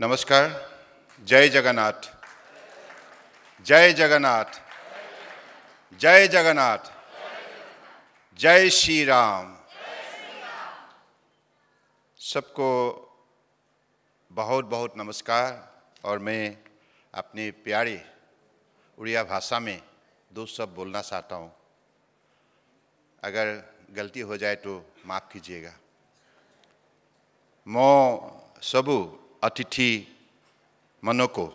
नमस्कार जय जगन्नाथ जय जगन्नाथ जय जगन्नाथ जय श्री राम सबको बहुत बहुत नमस्कार और मैं अपने प्यारी उड़िया भाषा में दो सब बोलना चाहता हूँ अगर गलती हो जाए तो माफ़ कीजिएगा मो सबू অতিথি মনকো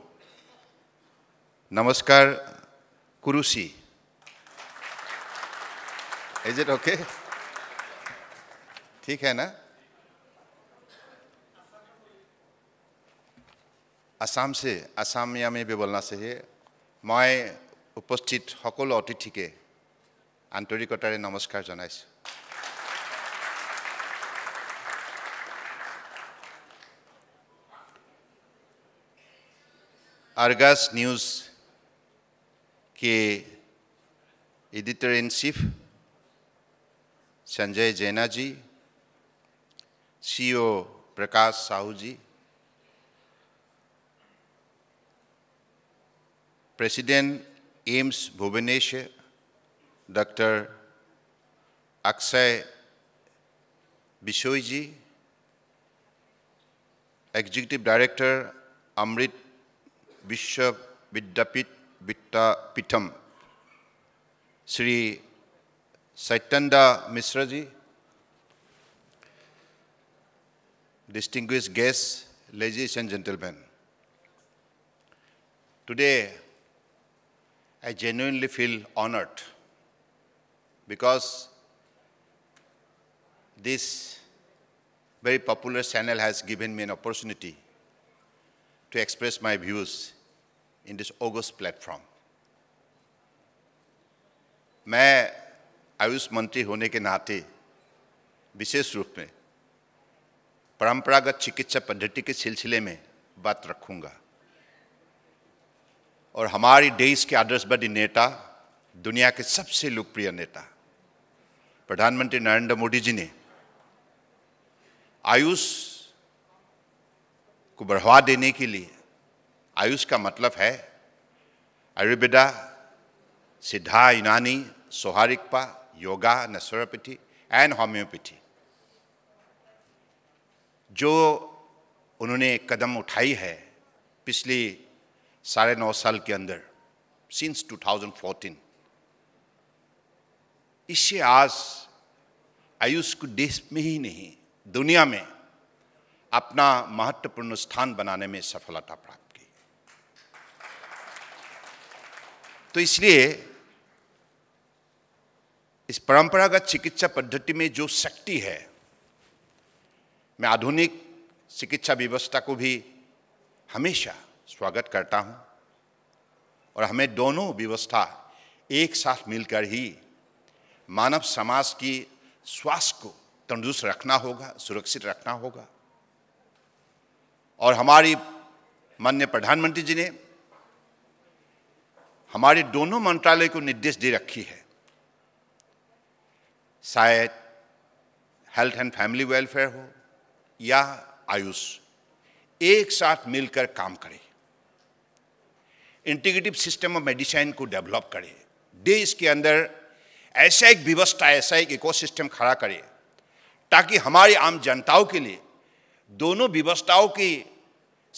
নমস্কাৰ কুৰুচি ইজ ইট অ'কে ঠিক হে না আছামছে আছামিয়ামে বিবলনাছে হে মই উপস্থিত সকলো অতিথিকে আন্তৰিকতাৰে নমস্কাৰ জনাইছোঁ अर्गस न्यूज़ के editor in chief Sanjay Jaina ji CEO Prakash Sahu ji president AIIMS Bhubaneswar doctor Akshay Bishoi ji executive director Amrita Vishwa Vidyapit Pitam, Sri Saitanda Misraji, distinguished guests, ladies and gentlemen. Today, I genuinely feel honored because this very popular channel has given me an opportunity to express my views in this august platform. मैं आयुष मंत्री होने के नाते विशेष रूप में परंपरागत चिकित्सा पद्धति के सिलसिले में बात रखूंगा और हमारी देश के आदर्शवादी नेता दुनिया के सबसे लोकप्रिय नेता प्रधानमंत्री नरेंद्र मोदी जी ने आयुष को बढ़ावा देने के लिए आयुष का मतलब है Ayurveda Siddha Unani Sowa Rigpa yoga naturopathy and homeopathy जो उन्होंने कदम उठाई है पिछले साढ़े नौ साल के अंदर सिंस 2014 इससे आज आयुष को देश में ही नहीं दुनिया में अपना महत्वपूर्ण स्थान बनाने में सफलता प्राप्त तो इसलिए इस परंपरागत चिकित्सा पद्धति में जो शक्ति है मैं आधुनिक चिकित्सा व्यवस्था को भी हमेशा स्वागत करता हूं और हमें दोनों व्यवस्था एक साथ मिलकर ही मानव समाज की स्वास्थ्य को तंदुरुस्त रखना होगा सुरक्षित रखना होगा और हमारी माननीय प्रधानमंत्री जी ने हमारे दोनों मंत्रालय को निर्देश दे रखी है शायद हेल्थ एंड फैमिली वेलफेयर हो या आयुष एक साथ मिलकर काम करे इंटीग्रेटिव सिस्टम ऑफ मेडिसिन को डेवलप करे देश के अंदर ऐसा एक व्यवस्था ऐसा एक इकोसिस्टम खड़ा करे ताकि हमारी आम जनताओं के लिए दोनों व्यवस्थाओं की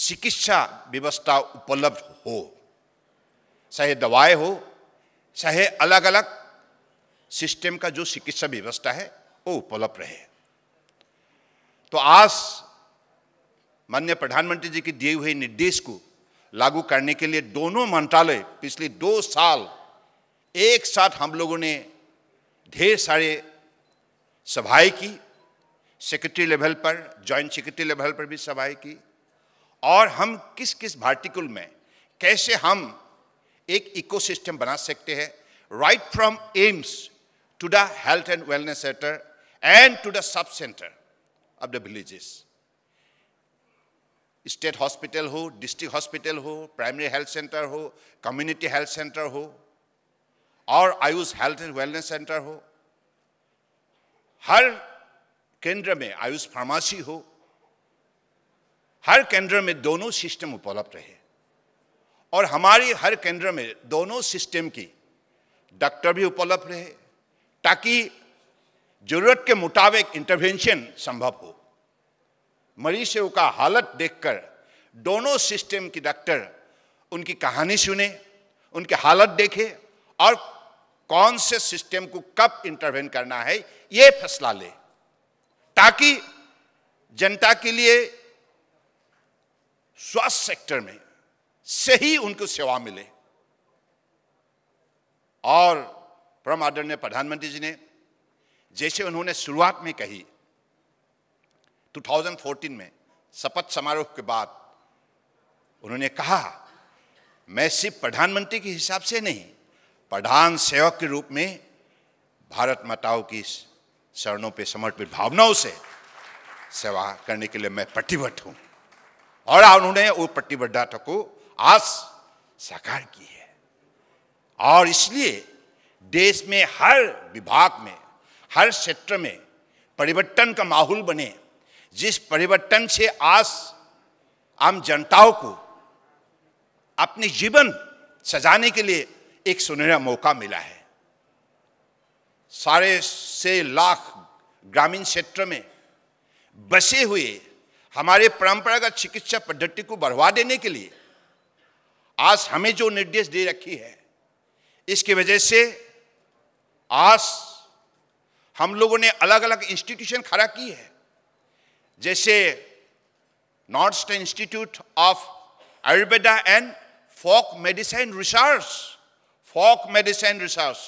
चिकित्सा व्यवस्था उपलब्ध हो चाहे दवाएं हो चाहे अलग अलग सिस्टम का जो चिकित्सा व्यवस्था है वो उपलब्ध रहे तो आज माननीय प्रधानमंत्री जी के दिए हुए निर्देश को लागू करने के लिए दोनों मंत्रालय पिछले दो साल एक साथ हम लोगों ने ढेर सारे सभाएं की सेक्रेटरी लेवल पर जॉइंट सेक्रेटरी लेवल पर भी सभाएं की और हम किस किस भार्टिकल में कैसे हम एक इकोसिस्टम बना सकते हैं right from AIIMS to the health and wellness centre and to the sub centre of the villages state hospital हो डिस्ट्रिक्ट हॉस्पिटल हो प्राइमरी हेल्थ सेंटर हो कम्युनिटी हेल्थ सेंटर हो और AYUSH health and wellness centre हो हर केंद्र में Ayush pharmacy हो हर केंद्र में दोनों सिस्टम उपलब्ध है और हमारी हर केंद्र में दोनों सिस्टम की डॉक्टर भी उपलब्ध रहे ताकि जरूरत के मुताबिक इंटरवेंशन संभव हो मरीज से का हालत देखकर दोनों सिस्टम की डॉक्टर उनकी कहानी सुने उनकी हालत देखे और कौन से सिस्टम को कब इंटरवेंट करना है ये फैसला ले ताकि जनता के लिए स्वास्थ्य सेक्टर में से ही उनको सेवा मिले और परम आदरणीय प्रधानमंत्री जी ने जैसे उन्होंने शुरुआत में कही 2014 में शपथ समारोह के बाद उन्होंने कहा मैं सिर्फ प्रधानमंत्री के हिसाब से नहीं प्रधान सेवक के रूप में भारत माताओं की शरणों पे समर्पित भावनाओं से सेवा करने के लिए मैं प्रतिबद्ध हूं और उन्होंने वो प्रतिबद्धता को आज साकार की है और इसलिए देश में हर विभाग में हर क्षेत्र में परिवर्तन का माहौल बने जिस परिवर्तन से आज आम जनताओं को अपने जीवन सजाने के लिए एक सुनहरा मौका मिला है साढ़े से लाख ग्रामीण क्षेत्र में बसे हुए हमारे परंपरागत चिकित्सा पद्धति को बढ़वा देने के लिए आज हमें जो निर्देश दे रखी है इसकी वजह से आज हम लोगों ने अलग अलग इंस्टीट्यूशन खड़ा की है जैसे north institute of Ayurveda and folk medicine research folk medicine research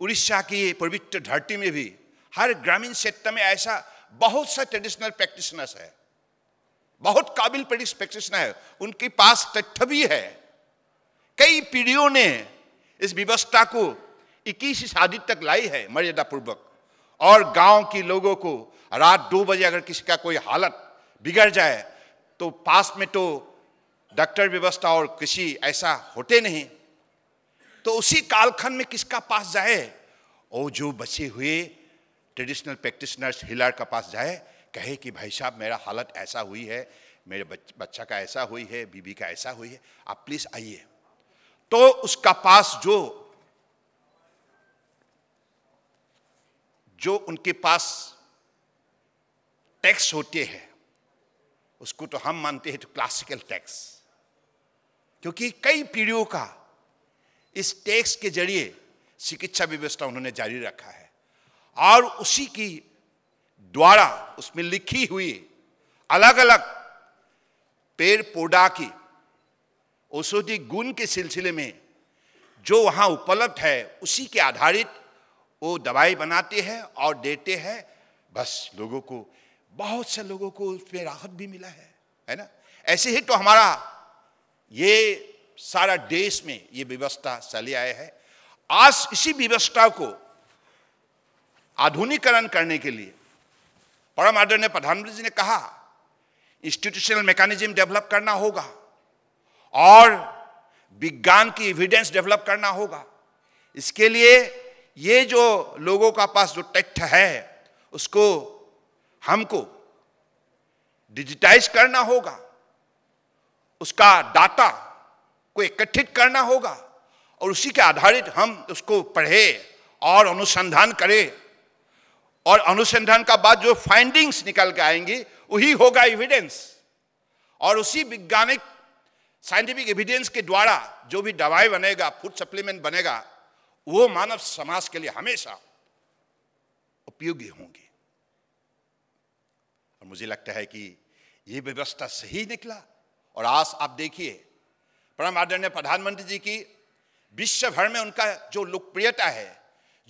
Orissa की पवित्र धरती में भी हर ग्रामीण क्षेत्र में ऐसा बहुत सा ट्रेडिशनल प्रैक्टिशनर्स है बहुत काबिल पेडिस प्रैक्टिशनर है उनके पास तथ्य भी है कई पीढ़ियों ने इस व्यवस्था को इक्कीस शादी तक लाई है मर्यादा पूर्वक और गांव के लोगों को रात दो बजे अगर किसी का कोई हालत बिगड़ जाए तो पास में तो डॉक्टर व्यवस्था और किसी ऐसा होते नहीं तो उसी कालखंड में किसका पास जाए और जो बचे हुए ट्रेडिशनल नर्स हिलर का पास जाए कहे कि भाई साहब मेरा हालत ऐसा हुई है मेरे बच, बच्चा का ऐसा हुई है बीबी का ऐसा हुई है आप प्लीज आइए तो उसका पास जो जो उनके पास टैक्स होते हैं उसको तो हम मानते हैं तो क्लासिकल टैक्स क्योंकि कई पीढ़ियों का इस टैक्स के जरिए चिकित्सा व्यवस्था उन्होंने जारी रखा है और उसी की द्वारा उसमें लिखी हुई अलग अलग पेड़ पौधा की औषधि गुण के सिलसिले में जो वहाँ उपलब्ध है उसी के आधारित वो दवाई बनाते हैं और देते हैं बस लोगों को बहुत से लोगों को उसमें राहत भी मिला है है ना ऐसे ही तो हमारा ये सारा देश में ये व्यवस्था चली आया है आज इसी व्यवस्था को आधुनिकरण करने के लिए परम आदरणीय प्रधानमंत्री जी ने कहा इंस्टीट्यूशनल मैकेनिज्म डेवलप करना होगा और विज्ञान की एविडेंस डेवलप करना होगा इसके लिए ये जो लोगों का पास जो तथ्य है उसको हमको डिजिटाइज करना होगा उसका डाटा को एकत्रित करना होगा और उसी के आधारित हम उसको पढ़े और अनुसंधान करें और अनुसंधान का बाद जो फाइंडिंग्स निकल के आएंगी वही होगा एविडेंस और उसी वैज्ञानिक साइंटिफिक एविडेंस के द्वारा जो भी दवाई बनेगा फूड सप्लीमेंट बनेगा वो मानव समाज के लिए हमेशा उपयोगी होंगे और मुझे लगता है कि ये व्यवस्था सही निकला और आज आप देखिए परम आदरणीय प्रधानमंत्री जी की विश्व भर में उनका जो लोकप्रियता है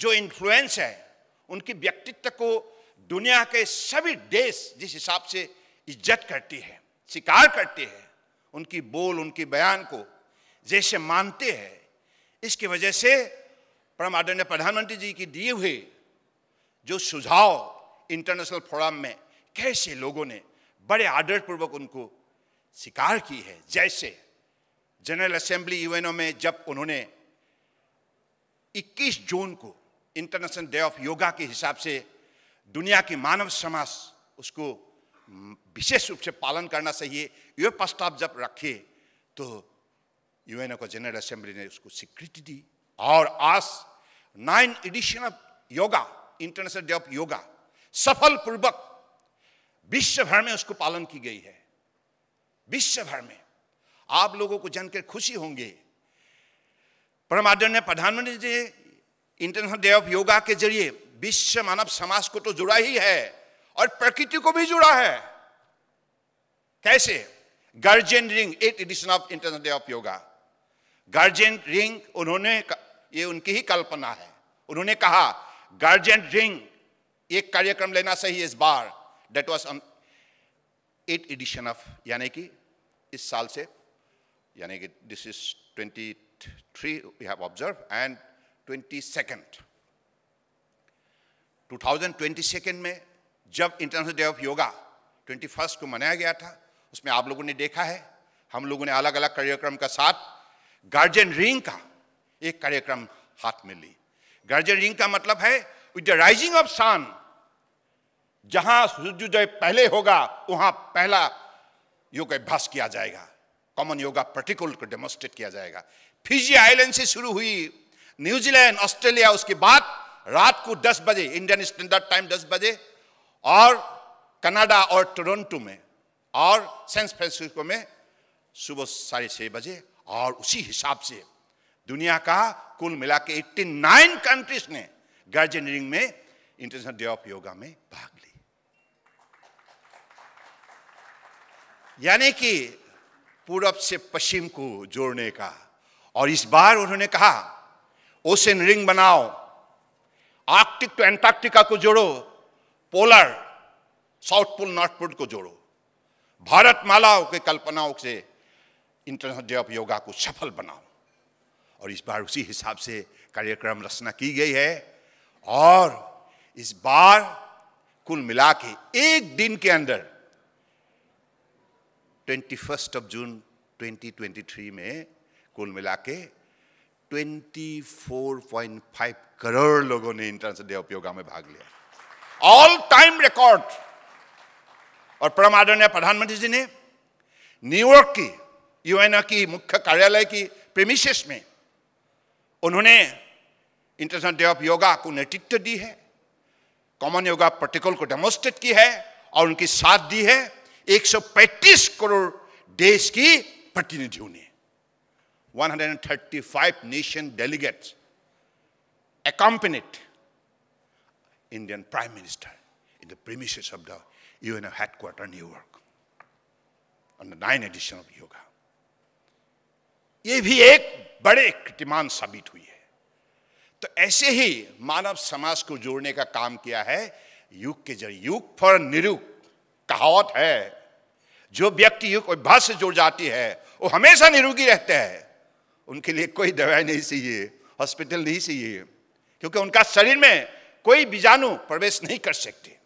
जो इन्फ्लुएंस है उनके व्यक्तित्व को दुनिया के सभी देश जिस हिसाब से इज्जत करती है स्वीकार करती है उनकी बोल उनकी बयान को जैसे मानते हैं इसकी वजह से परम आदरणीय प्रधानमंत्री जी की दिए हुए जो सुझाव इंटरनेशनल फोरम में कैसे लोगों ने बड़े आदरपूर्वक उनको स्वीकार की है जैसे जनरल असेंबली यूएनओ में जब उन्होंने 21 जून को इंटरनेशनल डे ऑफ योगा के हिसाब से दुनिया की मानव समाज उसको विशेष रूप से पालन करना चाहिए यह प्रस्ताव जब रखे तो यूएनओ को जनरल असेंबली ने उसको स्वीकृति दी और आज nine edition of yoga international day of yoga सफल पूर्वक विश्व भर में उसको पालन की गई है विश्व भर में आप लोगों को जानकर खुशी होंगे परमादरणीय प्रधानमंत्री जी इंटरनेशनल डे ऑफ योगा के जरिए विश्व मानव समाज को तो जुड़ा ही है और प्रकृति को भी जुड़ा है कैसे guardian ring eight edition of international day of yoga guardian ring उन्होंने ये उनकी ही कल्पना है उन्होंने कहा गार्जियन रिंग एक कार्यक्रम लेना सही इस बार date was on eight edition of यानी कि इस साल से यानी कि this is twenty three we have observe and 22nd 2022 में जब इंटरनेशनल डे ऑफ योगा 21 को मनाया गया था उसमें आप लोगों ने देखा है हम लोगों ने अलग अलग कार्यक्रम का साथ गार्जियन रिंग का एक कार्यक्रम हाथ में ली गार्जियन रिंग का मतलब है with the rising of sun जहां सूर्योदय पहले होगा वहां पहला योग अभ्यास किया जाएगा कॉमन योगा पर्टिकुलर को डेमोस्ट्रेट किया जाएगा फिजी आइलैंड से शुरू हुई न्यूजीलैंड ऑस्ट्रेलिया उसके बाद रात को 10 बजे इंडियन स्टैंडर्ड टाइम 10 बजे और कनाडा और टोरंटो में और सैन फ्रांसिस्को में सुबह साढ़े छः बजे और उसी हिसाब से दुनिया का कुल मिला के एट्टी नाइन कंट्रीज ने गार्जियनिंग में इंटरनेशनल डे ऑफ योगा में भाग ली यानी कि पूरब से पश्चिम को जोड़ने का और इस बार उन्होंने कहा ओशन रिंग बनाओ आर्कटिक टू एंटार्क्टिका को जोड़ो polar south pole north pole को जोड़ो भारत मालाओं के कल्पनाओं से इंटरनेशनल डे ऑफ योगा को सफल बनाओ और इस बार उसी हिसाब से कार्यक्रम रचना की गई है और इस बार कुल मिला के एक दिन के अंदर ट्वेंटी फर्स्ट ऑफ जून 2023 में कुल मिला के 24.5 करोड़ लोगों ने इंटरनेशनल डे ऑफ योगा में भाग लिया ऑल टाइम रिकॉर्ड और परम आदरणीय प्रधानमंत्री जी ने न्यूयॉर्क की यूएनओ की मुख्य कार्यालय की प्रेमिशेस में उन्होंने इंटरनेशनल डे ऑफ योगा को नेतृत्व दी है कॉमन योगा प्रोटोकॉल को डेमोस्ट्रेट की है और उनकी साथ दी है 135 करोड़ देश की प्रतिनिधियों ने 135 nation delegates accompanied Indian Prime Minister in the premises of the UN headquarters in New York on the nine edition of yoga. ये भी एक बड़े कृतिमान साबित हुई है तो ऐसे ही मानव समाज को जोड़ने का काम किया है युग के जरिए युग फॉर निरुग कहावत है जो व्यक्ति युग अभ्यास से जुड़ जाती है वो हमेशा निरोगी रहते हैं उनके लिए कोई दवाई नहीं चाहिए हॉस्पिटल नहीं चाहिए क्योंकि उनका शरीर में कोई बीजाणु प्रवेश नहीं कर सकते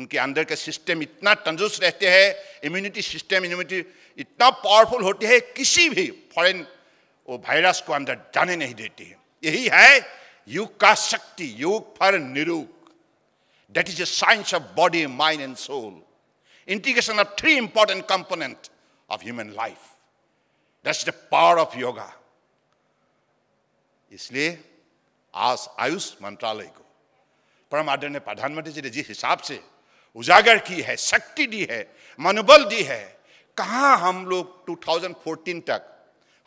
उनके अंदर का सिस्टम इतना तंदुरुस्त रहते हैं इम्यूनिटी सिस्टम इम्यूनिटी इतना पावरफुल होती है किसी भी फॉरेन वो वायरस को अंदर जाने नहीं देते हैं यही है युग का शक्ति युग फर निरुग that is a science of body mind and soul integration of three important component of human life that's the power of yoga इसलिए आज आयुष मंत्रालय को परम आदरणीय प्रधानमंत्री जी ने जिस हिसाब से उजागर की है शक्ति दी है मनोबल दी है कहाँ हम लोग 2014 तक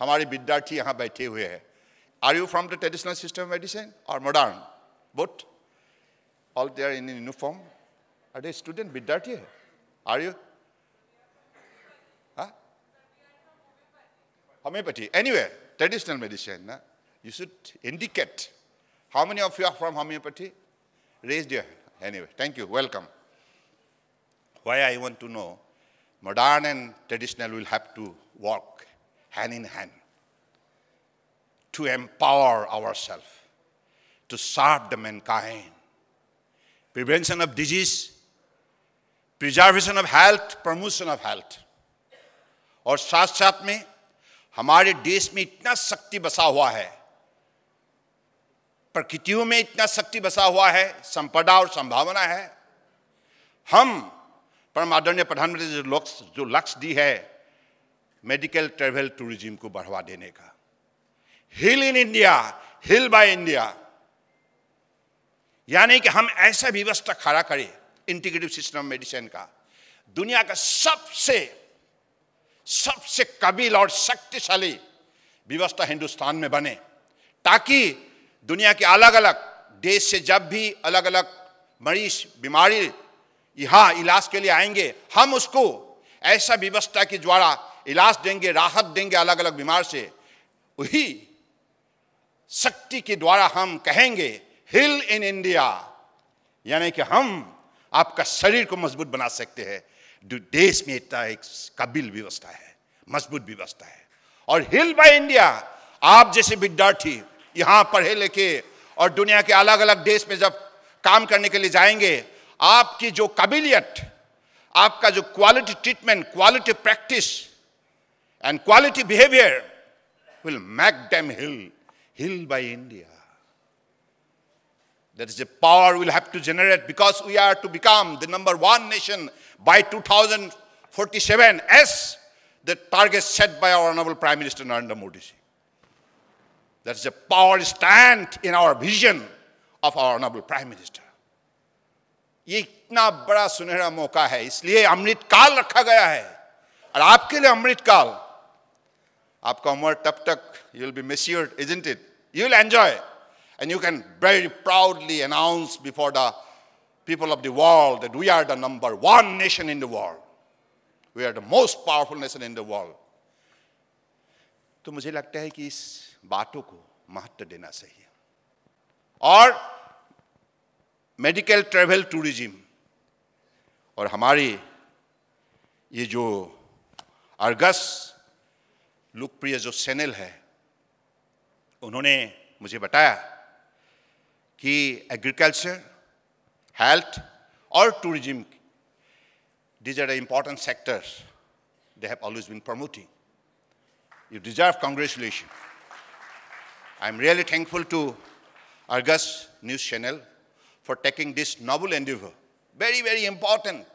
हमारे विद्यार्थी यहाँ बैठे हुए हैं are you from the traditional system medicine और modern both all they are in uniform अरे स्टूडेंट विद्यार्थी है are you homeopathy, Anyway, traditional medicine, you should indicate. How many of you are from homeopathy? Raise your hand. Anyway, thank you. Welcome. Why I want to know, modern and traditional will have to walk hand in hand to empower ourselves, to serve the mankind. Prevention of disease, preservation of health, promotion of health. or साथ हमारे देश में इतना शक्ति बसा हुआ है प्रकृतियों में इतना शक्ति बसा हुआ है संपदा और संभावना है हम परम आदरणीय प्रधानमंत्री जो लक्ष्य जो लक्ष्य दी है मेडिकल ट्रेवल टूरिज्म को बढ़ावा देने का heal in India heal by India यानी कि हम ऐसा व्यवस्था खड़ा करें इंटीग्रेटिव सिस्टम मेडिसिन का दुनिया का सबसे सबसे कबील और शक्तिशाली व्यवस्था हिंदुस्तान में बने ताकि दुनिया के अलग अलग देश से जब भी अलग अलग मरीज बीमारी यहाँ इलाज के लिए आएंगे हम उसको ऐसा व्यवस्था के द्वारा इलाज देंगे राहत देंगे अलग अलग बीमार से वही शक्ति के द्वारा हम कहेंगे हिल इन इंडिया यानी कि हम आपका शरीर को मजबूत बना सकते हैं देश में इतना एक कबिल व्यवस्था है मजबूत व्यवस्था है और हिल बाय इंडिया आप जैसे विद्यार्थी यहाँ पढ़े लिखे और दुनिया के अलग अलग देश में जब काम करने के लिए जाएंगे आपकी जो काबिलियत आपका जो quality treatment quality practice and quality behaviour will make them heal heal by India that is a power will have to generate because we are to become the number one nation by 2047 as the target set by our Honorable Prime Minister Narendra Modi. That is a power stand in our vision of our Honorable Prime Minister. ये इतना बड़ा सुनहरा मौका है इसलिए अमृत काल रखा गया है और आपके लिए अमृत काल आपका उम्र तब तक यू विल बी मेस्योर्ड इजेंट you will enjoy and you can very proudly announce before the people of the world that we are the number one nation in the world. We are the most powerful nation in the world. तो मुझे लगता है कि इस बातों को महत्व देना चाहिए और मेडिकल ट्रेवल टूरिज्म और हमारी ये जो अर्गस लोकप्रिय जो चैनल है उन्होंने मुझे बताया कि agriculture health, or tourism. These are the important sectors they have always been promoting. You deserve congratulations. I'm really thankful to Argus News Channel for taking this noble endeavor. Very, very important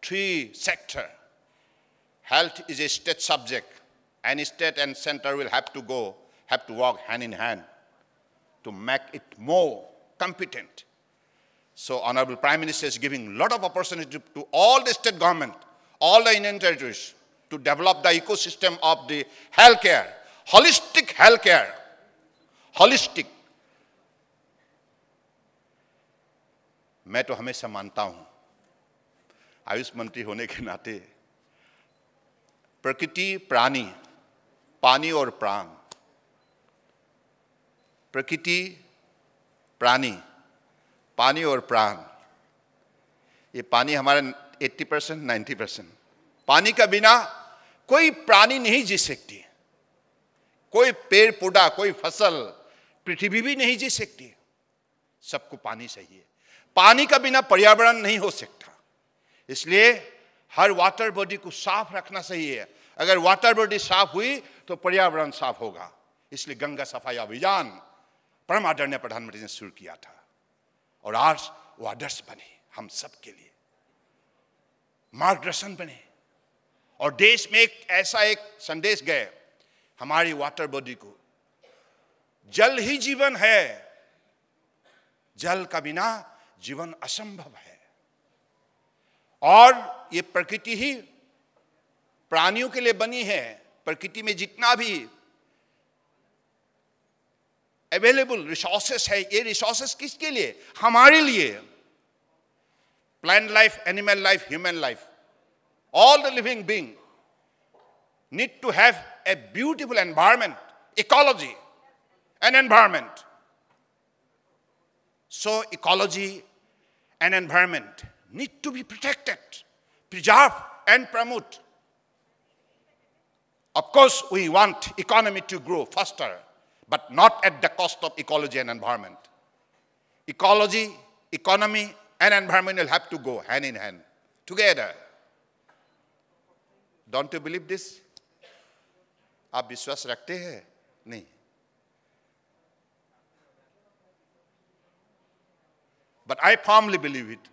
three sector. Health is a state subject, and state and center will have to go, have to work hand in hand to make it more competent So Honorable Prime Minister is giving a lot of opportunity to all the state government, all the Indian territories to develop the ecosystem of the healthcare, holistic healthcare, holistic. मैं तो हमेशा मानता हूं आयुष मंत्री होने के नाते प्रकृति प्राणी पानी और प्राण प्रकृति प्राणी पानी और प्राण ये पानी हमारा 80 परसेंट नाइन्टी परसेंट पानी का बिना कोई प्राणी नहीं जी सकती कोई पेड़ पौधा कोई फसल पृथ्वी भी नहीं जी सकती सबको पानी चाहिए पानी का बिना पर्यावरण नहीं हो सकता इसलिए हर वाटर बॉडी को साफ रखना चाहिए अगर वाटर बॉडी साफ हुई तो पर्यावरण साफ होगा इसलिए गंगा सफाई अभियान परम आदरणीय प्रधानमंत्री ने शुरू किया था और आज वो आदर्श बने हम सबके लिए मार्गदर्शन बने और देश में एक ऐसा एक संदेश गए हमारी वाटर बॉडी को जल ही जीवन है जल का बिना जीवन असंभव है और ये प्रकृति ही प्राणियों के लिए बनी है प्रकृति में जितना भी resources रिसोर्सेस है resources रिसोर्सेस किसके लिए हमारे लिए Plant life, animal life, human life—all the living being need to have a beautiful environment, ecology, an environment. So ecology and environment need to be protected, preserved and promoted. Of course, we want economy to grow faster but not at the cost of ecology and environment. Ecology, economy, and environment will have to go hand in hand, together. Don't you believe this? आप विश्वास रखते हैं नहीं But I firmly believe it.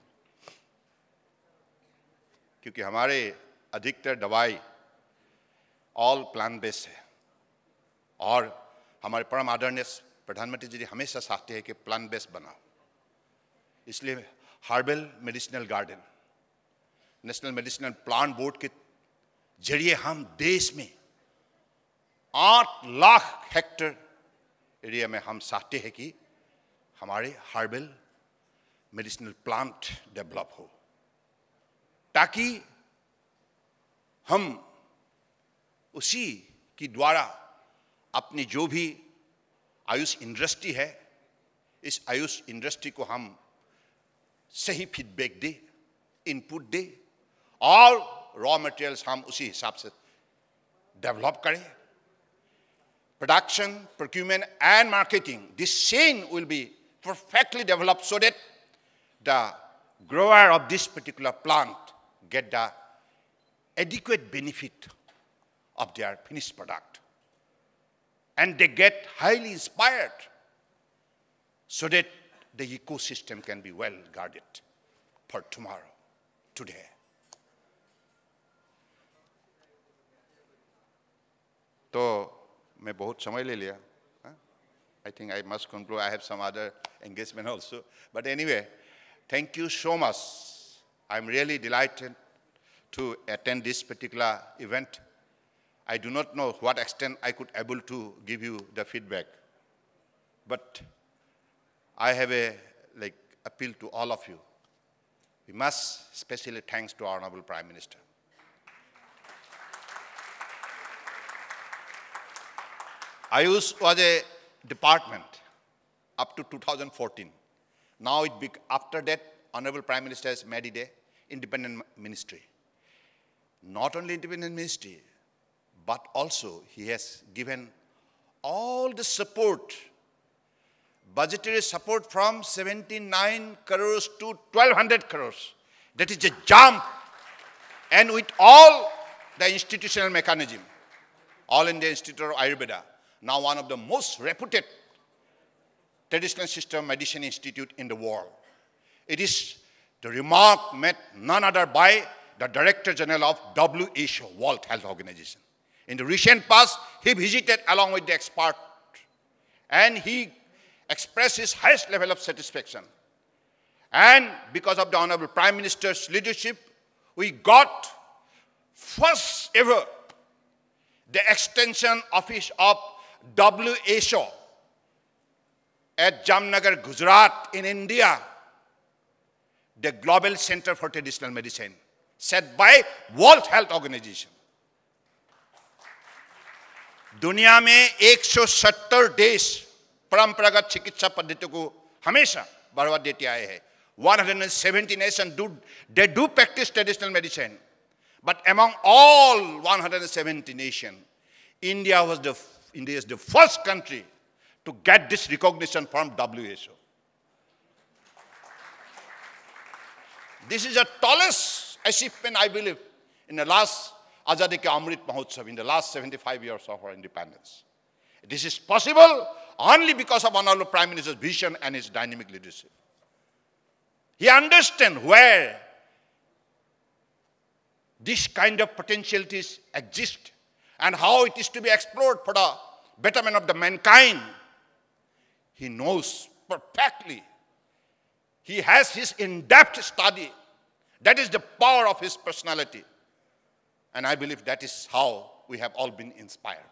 क्योंकि हमारे अधिकतर दवाई all plant-based है और हमारे परम आदरणीय प्रधानमंत्री जी हमेशा चाहते हैं कि प्लांट बेस्ड बनाओ इसलिए herbal medicinal garden national medicinal plant board के जरिए हम देश में आठ लाख हेक्टर एरिया में हम चाहते हैं कि हमारे हार्बल मेडिसिनल प्लांट डेवलप हो ताकि हम उसी की द्वारा अपनी जो भी आयुष इंडस्ट्री है इस आयुष इंडस्ट्री को हम सही फीडबैक दे इनपुट दे और रॉ मटेरियल्स हम उसी हिसाब से डेवलप करें production procurement and marketing this scene will be perfectly develop so that the grower of this particular plant get the adequate benefit of their finish product and they get highly inspired so that the ecosystem can be well guarded for tomorrow, today. तो मैं बहुत समय I think I must conclude. I have some other engagement also. But anyway, thank you so much. I'm really delighted to attend this particular event. I do not know what extent I could able to give you the feedback. But I have a like appeal to all of you. We must especially thanks to Honorable Prime Minister. used was a department up to 2014. Now it became after that, Honorable Prime Minister has made it a independent ministry. Not only independent ministry, but also he has given all the support, budgetary support from 79 crores to 1200 crores. That is a jump. And with all the institutional mechanism, All in the Institute of Ayurveda, now one of the most reputed traditional system medicine institute in the world. It is the remark made none other by the Director General of WHO, World Health Organization. In the recent past, he visited along with the expert and he expressed his highest level of satisfaction. And because of the Honorable Prime Minister's leadership, we got first ever the extension office of WHO at Jamnagar, Gujarat in India, the Global Center for Traditional Medicine, set by World Health Organization. दुनिया में 170 देश परंपरागत चिकित्सा पद्धति को हमेशा बढ़ावा देते आए हैं 170 hundred nation do they do practice traditional medicine but among all 170 nation India was the India is the first country to get this recognition from W H O this is the tallest achievement I believe in the last Azadi Ke Amrit Mahotsav in the last 75 years of our independence. This is possible only because of Honorable Prime Minister's vision and his dynamic leadership. He understands where this kind of potentialities exist and how it is to be explored for the betterment of the mankind. He knows perfectly. He has his in-depth study. That is the power of his personality. And I believe that is how we have all been inspired.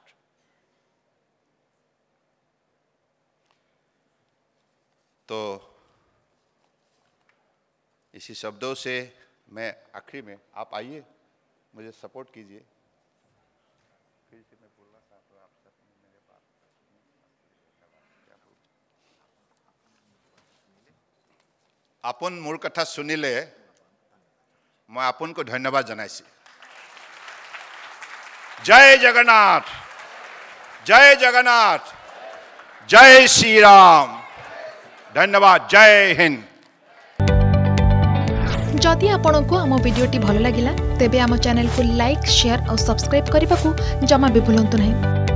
तो इसी शब्दों से मैं आखिरी में आप आइए मुझे सपोर्ट कीजिए फिर से मैं बोलना चाहता हूँ आप सब मेरे पास आपन मूल कथा सुनिले मैं आपन को धन्यवाद जनाइसी जय जगन्नाथ जय जगन्नाथ जय श्री राम धन्यवाद जय हिंद जदि आपण को आम भिडी भल लगा तेब आम चेल को लाइक शेयर और सब्सक्राइब करने को जमा भी भूलु ना